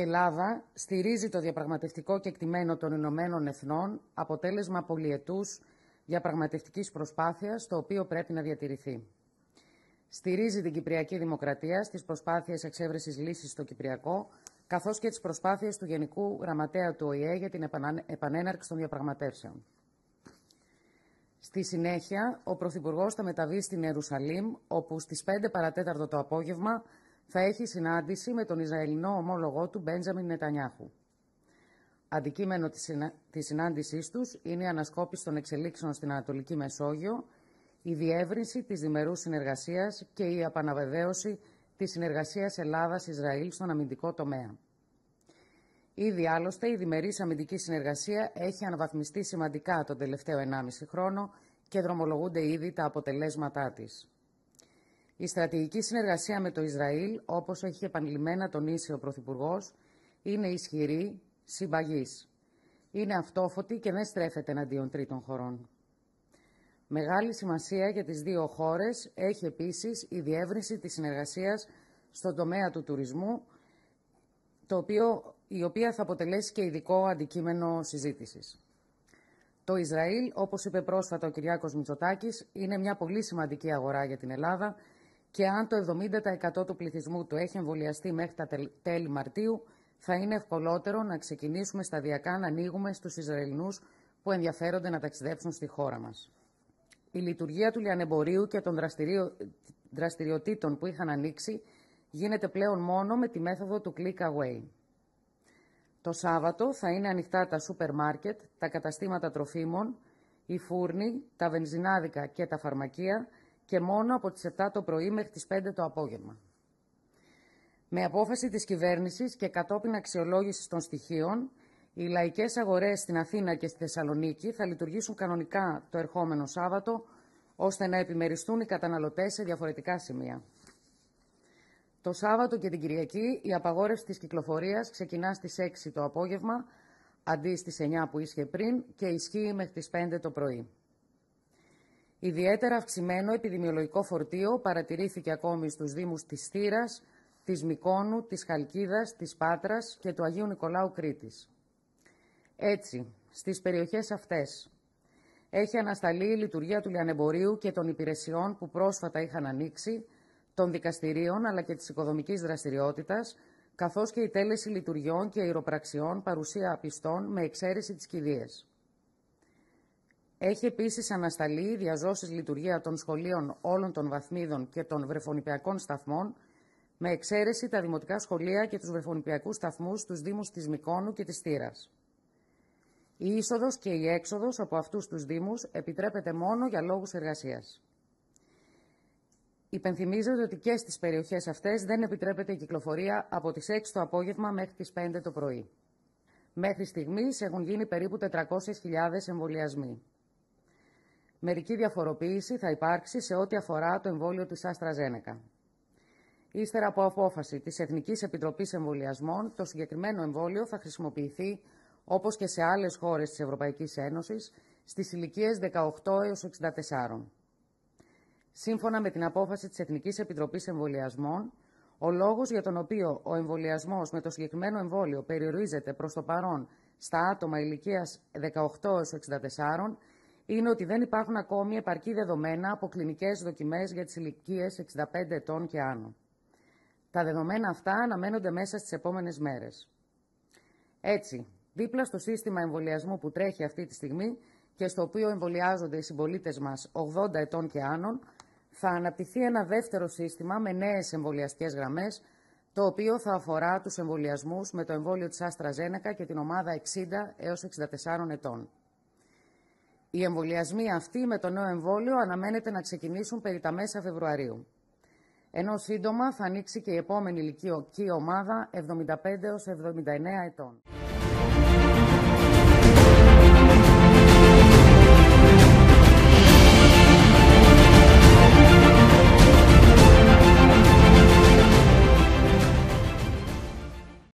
η Ελλάδα στηρίζει το διαπραγματευτικό κεκτημένο των Ηνωμένων Εθνών, αποτέλεσμα πολιετούς διαπραγματευτικής προσπάθειας, το οποίο πρέπει να διατηρηθεί. Στηρίζει την Κυπριακή Δημοκρατία στις προσπάθειες εξέβρεσης λύσης στο Κυπριακό, καθώς και τις προσπάθειες του Γενικού Γραμματέα του ΟΗΕ για την επανέναρξη των διαπραγματεύσεων. Στη συνέχεια, ο Πρωθυπουργός θα μεταβεί στην Ιερουσαλήμ, όπου στις 5 παρατέταρτο το απόγευμα θα έχει συνάντηση με τον Ισραηλινό ομόλογό του Μπέντζαμιν Νετανιάχου. Αντικείμενο της, συνάντησή του συνάντησής τους είναι η ανασκόπηση των εξελίξεων στην Ανατολική Μεσόγειο, η διεύρυνση της διμερούς συνεργασίας και η επαναβεβαίωση της συνεργασιας Ελλάδα Ελλάδας-Ισραήλ στον αμυντικό τομέα. Ήδη άλλωστε η διμερής αμυντική συνεργασία έχει αναβαθμιστεί σημαντικά τον τελευταίο 1,5 χρόνο και δρομολογούνται ήδη τα αποτελέσματά της. Η στρατηγική συνεργασία με το Ισραήλ, όπως έχει επανειλημμένα τονίσει ο Πρωθυπουργός, είναι ισχυρή, συμπαγής. Είναι αυτόφωτη και δεν στρέφεται εναντίον τρίτων χωρών. Μεγάλη σημασία για τις δύο χώρες έχει επίσης η διεύρυνση της συνεργασίας στον τομέα του τουρισμού, το οποίο, η οποία θα αποτελέσει και ειδικό αντικείμενο συζήτησης. Το Ισραήλ, όπως είπε πρόσφατα ο Κυριάκος Μητσοτάκης, είναι μια πολύ σημαντική αγορά για την Ελλάδα, και αν το 70% του πληθυσμού του έχει εμβολιαστεί μέχρι τα τέλη Μαρτίου, θα είναι ευκολότερο να ξεκινήσουμε σταδιακά να ανοίγουμε στους Ισραηλινούς που ενδιαφέρονται να ταξιδέψουν στη χώρα μας. Η λειτουργία του λιανεμπορίου και των δραστηριο... δραστηριοτήτων που είχαν ανοίξει γίνεται πλέον μόνο με τη μέθοδο του click away. Το Σάββατο θα είναι ανοιχτά τα σούπερ μάρκετ, τα καταστήματα τροφίμων, οι φούρνοι, τα βενζινάδικα και τα φαρμακεία, και μόνο από τις 7 το πρωί μέχρι τις 5 το απόγευμα. Με απόφαση της κυβέρνησης και κατόπιν αξιολόγησης των στοιχείων, οι λαϊκές αγορές στην Αθήνα και στη Θεσσαλονίκη θα λειτουργήσουν κανονικά το ερχόμενο Σάββατο, ώστε να επιμεριστούν οι καταναλωτές σε διαφορετικά σημεία. Το Σάββατο και την Κυριακή η απαγόρευση της κυκλοφορίας ξεκινά στις 6 το απόγευμα, αντί στις 9 που ήσχε πριν και ισχύει μέχρι τις 5 το πρωί. Ιδιαίτερα αυξημένο επιδημιολογικό φορτίο παρατηρήθηκε ακόμη στους Δήμους της Στήρας, της Μικόνου, της Χαλκίδας, της Πάτρας και του Αγίου Νικολάου Κρήτης. Έτσι, στις περιοχές αυτές έχει ανασταλεί η λειτουργία του λιανεμπορίου και των υπηρεσιών που πρόσφατα είχαν ανοίξει, των δικαστηρίων αλλά και της οικοδομικής δραστηριότητας, καθώς και η τέλεση λειτουργιών και ηροπραξιών παρουσία απιστών με εξαίρεση της έχει επίσης ανασταλεί η διαζώσης λειτουργία των σχολείων όλων των βαθμίδων και των βρεφονιπιακών σταθμών, με εξαίρεση τα δημοτικά σχολεία και τους βρεφονιπιακούς σταθμούς στους Δήμους της Μικόνου και της Τύρα. Η είσοδος και η έξοδος από αυτούς τους Δήμους επιτρέπεται μόνο για λόγους εργασίας. Υπενθυμίζεται ότι και στις περιοχές αυτές δεν επιτρέπεται η κυκλοφορία από τις 6 το απόγευμα μέχρι τις 5 το πρωί. Μέχρι στιγμής έχουν γίνει περίπου 400.000 εμβολιασμοί. Μερική διαφοροποίηση θα υπάρξει σε ό,τι αφορά το εμβόλιο της Αστραζένεκα. Ύστερα από απόφαση της Εθνικής Επιτροπής Εμβολιασμών, το συγκεκριμένο εμβόλιο θα χρησιμοποιηθεί, όπως και σε άλλες χώρες της Ευρωπαϊκής Ένωσης, στις ηλικίες 18 έως 64. Σύμφωνα με την απόφαση της Εθνικής Επιτροπής Εμβολιασμών, ο λόγος για τον οποίο ο εμβολιασμός με το συγκεκριμένο εμβόλιο περιορίζεται προς το παρόν στα άτομα ηλικίας 18 έως 64 είναι ότι δεν υπάρχουν ακόμη επαρκή δεδομένα από κλινικές δοκιμές για τις ηλικίες 65 ετών και άνω. Τα δεδομένα αυτά αναμένονται μέσα στις επόμενες μέρες. Έτσι, δίπλα στο σύστημα εμβολιασμού που τρέχει αυτή τη στιγμή και στο οποίο εμβολιάζονται οι συμπολίτες μας 80 ετών και άνω, θα αναπτυχθεί ένα δεύτερο σύστημα με νέες εμβολιαστικές γραμμές, το οποίο θα αφορά τους εμβολιασμούς με το εμβόλιο της Άστρα και την ομάδα 60 έω 64 ετών. Οι εμβολιασμοί αυτοί με το νέο εμβόλιο αναμένεται να ξεκινήσουν περί τα μέσα Φεβρουαρίου. Ενώ σύντομα θα ανοίξει και η επόμενη ηλικιακή ομάδα 75 79 ετών.